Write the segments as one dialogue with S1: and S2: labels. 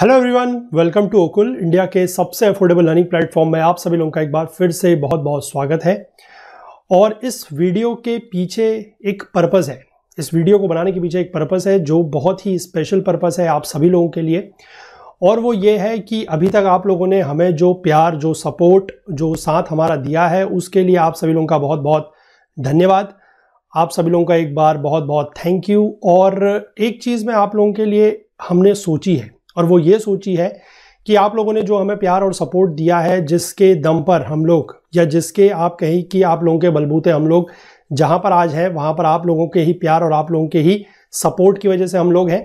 S1: hello everyone welcome to ओकुल India के सबसे अफोर्डेबल लर्निंग प्लेटफॉर्म में आप सभी लोगों का एक बार फिर से बहुत बहुत स्वागत है और इस वीडियो के पीछे एक पर्पज़ है इस वीडियो को बनाने के पीछे एक पर्पज़ है जो बहुत ही स्पेशल पर्पज़ है आप सभी लोगों के लिए और वो ये है कि अभी तक आप लोगों ने हमें जो प्यार जो सपोर्ट जो साथ हमारा दिया है उसके लिए आप सभी लोगों का बहुत बहुत धन्यवाद आप सभी लोगों का एक बार बहुत बहुत थैंक यू और एक चीज़ में आप लोगों के लिए हमने सोची है और वो ये सोची है कि आप लोगों ने जो हमें प्यार और सपोर्ट दिया है जिसके दम पर हम लोग या जिसके आप कहीं कि आप लोगों के बलबूते हम लोग जहाँ पर आज हैं वहाँ पर आप लोगों के ही प्यार और आप लोगों के ही सपोर्ट की वजह से हम लोग हैं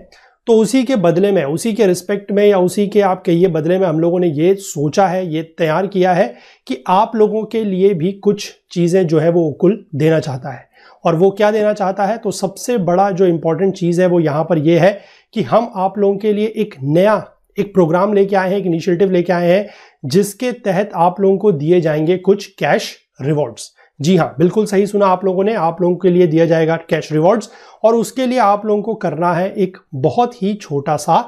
S1: तो उसी के बदले में उसी के रिस्पेक्ट में या उसी के आप कहिए बदले में हम लोगों ने ये सोचा है ये तैयार किया है कि आप लोगों के लिए भी कुछ चीज़ें जो है वो उकुल देना चाहता है और वो क्या देना चाहता है तो सबसे बड़ा जो इम्पोर्टेंट चीज़ है वो यहाँ पर ये है कि हम आप लोगों के लिए एक नया एक प्रोग्राम लेके आए हैं एक इनिशिएटिव लेके आए हैं जिसके तहत आप लोगों को दिए जाएंगे कुछ कैश रिवॉर्ड्स जी हाँ बिल्कुल सही सुना आप लोगों ने आप लोगों के लिए दिया जाएगा कैश रिवॉर्ड्स और उसके लिए आप लोगों को करना है एक बहुत ही छोटा सा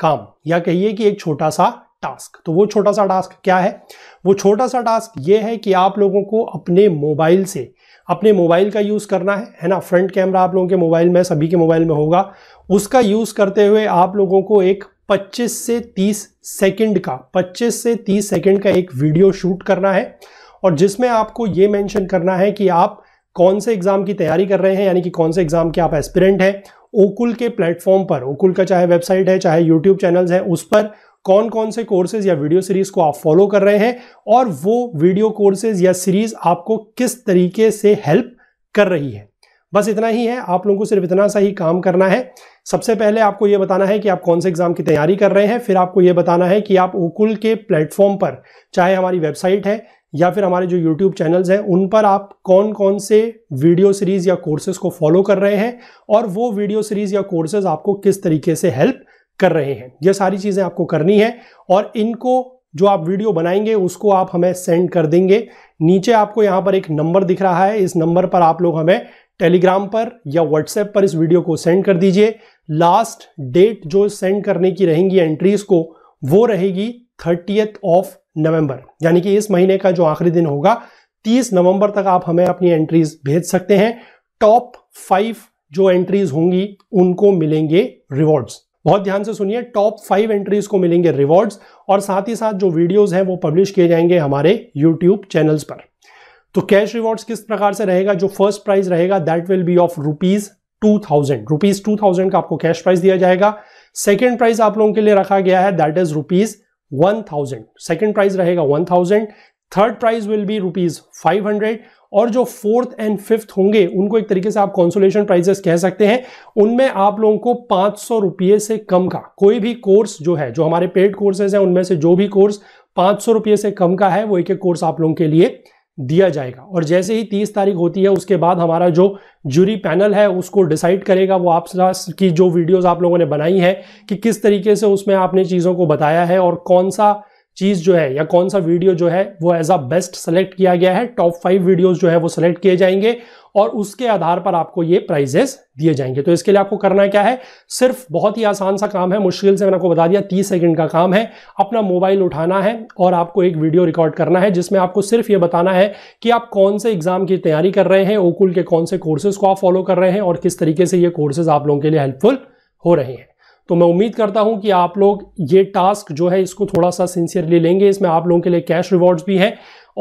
S1: काम या कहिए कि एक छोटा सा टास्क तो वो छोटा सा टास्क क्या है वो छोटा सा टास्क ये है कि आप लोगों को अपने मोबाइल से अपने मोबाइल का यूज़ करना है है ना फ्रंट कैमरा आप लोगों के मोबाइल में सभी के मोबाइल में होगा उसका यूज़ करते हुए आप लोगों को एक 25 से 30 सेकंड का 25 से 30 सेकंड का एक वीडियो शूट करना है और जिसमें आपको ये मेंशन करना है कि आप कौन से एग्ज़ाम की तैयारी कर रहे हैं यानी कि कौन से एग्ज़ाम के आप एस्पिरेंट हैं ओकुल के प्लेटफॉर्म पर ओकुल का चाहे वेबसाइट है चाहे यूट्यूब चैनल्स हैं उस पर कौन कौन से कोर्सेज या वीडियो सीरीज को आप फॉलो कर रहे हैं और वो वीडियो कोर्सेज या सीरीज आपको किस तरीके से हेल्प कर रही है बस इतना ही है आप लोगों को सिर्फ इतना सा ही काम करना है सबसे पहले आपको ये बताना है कि आप कौन से एग्जाम की तैयारी कर रहे हैं फिर आपको ये बताना है कि आप ओकुल के प्लेटफॉर्म पर चाहे हमारी वेबसाइट है या फिर हमारे जो यूट्यूब चैनल्स हैं उन पर आप कौन कौन से वीडियो सीरीज़ या कोर्सेज को फॉलो कर रहे हैं और वो वीडियो सीरीज़ या कोर्सेज आपको किस तरीके से हेल्प कर रहे हैं ये सारी चीज़ें आपको करनी है और इनको जो आप वीडियो बनाएंगे उसको आप हमें सेंड कर देंगे नीचे आपको यहाँ पर एक नंबर दिख रहा है इस नंबर पर आप लोग हमें टेलीग्राम पर या व्हाट्सएप पर इस वीडियो को सेंड कर दीजिए लास्ट डेट जो सेंड करने की रहेंगी एंट्रीज को वो रहेगी थर्टीएथ ऑफ नवंबर यानी कि इस महीने का जो आखिरी दिन होगा 30 नवंबर तक आप हमें अपनी एंट्रीज भेज सकते हैं टॉप फाइव जो एंट्रीज होंगी उनको मिलेंगे रिवॉर्ड्स बहुत ध्यान से सुनिए टॉप फाइव एंट्रीज को मिलेंगे रिवॉर्ड्स और साथ ही साथ जो वीडियोस हैं वो पब्लिश किए जाएंगे हमारे यूट्यूब चैनल्स पर तो कैश रिवॉर्ड्स किस प्रकार से रहेगा जो फर्स्ट प्राइज रहेगा that will be of rupees two thousand rupees two thousand का आपको कैश प्राइज दिया जाएगा सेकेंड प्राइज आप लोगों के लिए रखा गया है that is rupees one thousand second prize रहेगा one thousand third prize will be rupees five hundred और जो फोर्थ एंड फिफ्थ होंगे उनको एक तरीके से आप कॉन्सोलेशन प्राइजेस कह सकते हैं उनमें आप लोगों को पाँच सौ रुपये से कम का कोई भी कोर्स जो है जो हमारे पेड कोर्सेज हैं उनमें से जो भी कोर्स पाँच सौ रुपये से कम का है वो एक एक कोर्स आप लोगों के लिए दिया जाएगा और जैसे ही तीस तारीख होती है उसके बाद हमारा जो जूरी पैनल है उसको डिसाइड करेगा वो आप की जो वीडियोज़ आप लोगों ने बनाई है कि किस तरीके से उसमें आपने चीज़ों को बताया है और कौन सा चीज जो है या कौन सा वीडियो जो है वो एज अ बेस्ट सेलेक्ट किया गया है टॉप फाइव वीडियोज जो है वो सेलेक्ट किए जाएंगे और उसके आधार पर आपको ये प्राइजेस दिए जाएंगे तो इसके लिए आपको करना क्या है सिर्फ बहुत ही आसान सा काम है मुश्किल से मैंने आपको बता दिया तीस सेकंड का काम है अपना मोबाइल उठाना है और आपको एक वीडियो रिकॉर्ड करना है जिसमें आपको सिर्फ ये बताना है कि आप कौन से एग्जाम की तैयारी कर रहे हैं ओकुल के कौन से कोर्सेज को आप फॉलो कर रहे हैं और किस तरीके से ये कोर्सेज आप लोगों के लिए हेल्पफुल हो रहे हैं तो मैं उम्मीद करता हूं कि आप लोग ये टास्क जो है इसको थोड़ा सा सिंसियरली लेंगे इसमें आप लोगों के लिए कैश रिवॉर्ड्स भी हैं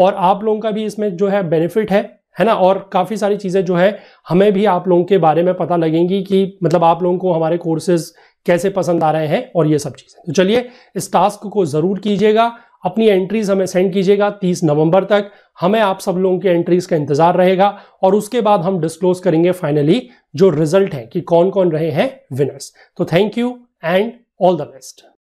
S1: और आप लोगों का भी इसमें जो है बेनिफिट है है ना और काफ़ी सारी चीज़ें जो है हमें भी आप लोगों के बारे में पता लगेंगी कि मतलब आप लोगों को हमारे कोर्सेज कैसे पसंद आ रहे हैं और ये सब चीज़ें तो चलिए इस टास्क को ज़रूर कीजिएगा अपनी एंट्रीज हमें सेंड कीजिएगा 30 नवंबर तक हमें आप सब लोगों के एंट्रीज का इंतजार रहेगा और उसके बाद हम डिस्क्लोज करेंगे फाइनली जो रिजल्ट है कि कौन कौन रहे हैं विनर्स तो thank you and all the best